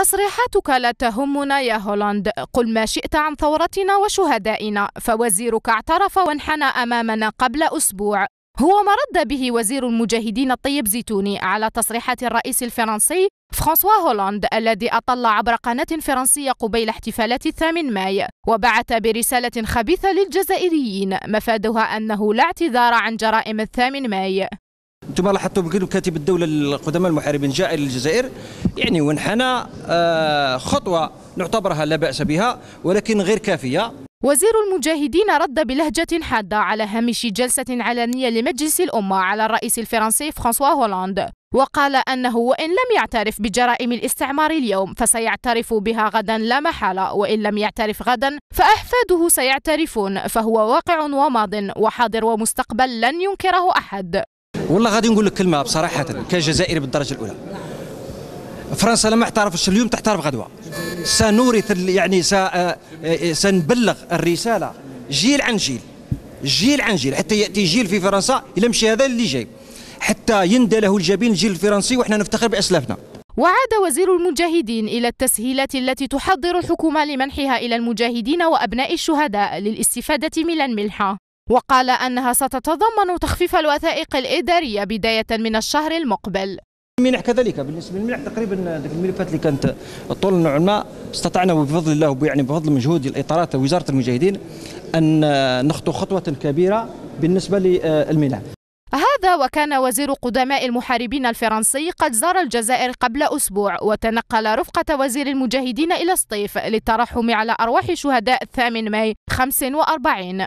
تصريحاتك لا تهمنا يا هولاند قل ما شئت عن ثورتنا وشهدائنا فوزيرك اعترف وانحنى أمامنا قبل أسبوع هو ما رد به وزير المجاهدين الطيب زيتوني على تصريحات الرئيس الفرنسي فرانسوا هولاند الذي أطل عبر قناة فرنسية قبيل احتفالات الثامن ماي وبعث برسالة خبيثة للجزائريين مفادها أنه لا اعتذار عن جرائم الثامن ماي انتم لاحظتوا بكل كاتب الدوله القدماء المحاربين جاء الى الجزائر يعني وانحنى آه، خطوه نعتبرها لا باس بها ولكن غير كافيه وزير المجاهدين رد بلهجة حادة على هامش جلسة علنية لمجلس الأمة على الرئيس الفرنسي فرانسوا هولاند وقال أنه وإن لم يعترف بجرائم الاستعمار اليوم فسيعترف بها غدا لا محالة وإن لم يعترف غدا فأحفاده سيعترفون فهو واقع وماض وحاضر ومستقبل لن ينكره أحد والله غادي نقول لك كلمه بصراحه كجزائري بالدرجه الاولى فرنسا لما اعترفتش اليوم تحترف غدوه سنورث يعني آه، آه، سنبلغ الرساله جيل عن جيل جيل عن جيل حتى ياتي جيل في فرنسا إلى مشي هذا اللي جاي حتى يندى له الجبين الجيل الفرنسي واحنا نفتخر باسلافنا وعاد وزير المجاهدين إلى التسهيلات التي تحضر الحكومة لمنحها إلى المجاهدين وأبناء الشهداء للاستفادة من المنحة وقال أنها ستتضمن تخفيف الوثائق الإدارية بداية من الشهر المقبل المنح كذلك بالنسبه للمنح تقريبا الملفات اللي كانت طول نوعا ما استطعنا بفضل الله يعني بفضل مجهود الاطارات وزاره المجاهدين ان نخطو خطوه كبيره بالنسبه للمنح هذا وكان وزير قدماء المحاربين الفرنسي قد زار الجزائر قبل أسبوع وتنقل رفقة وزير المجاهدين إلى الصيف للترحم على أرواح شهداء 8 ماي 45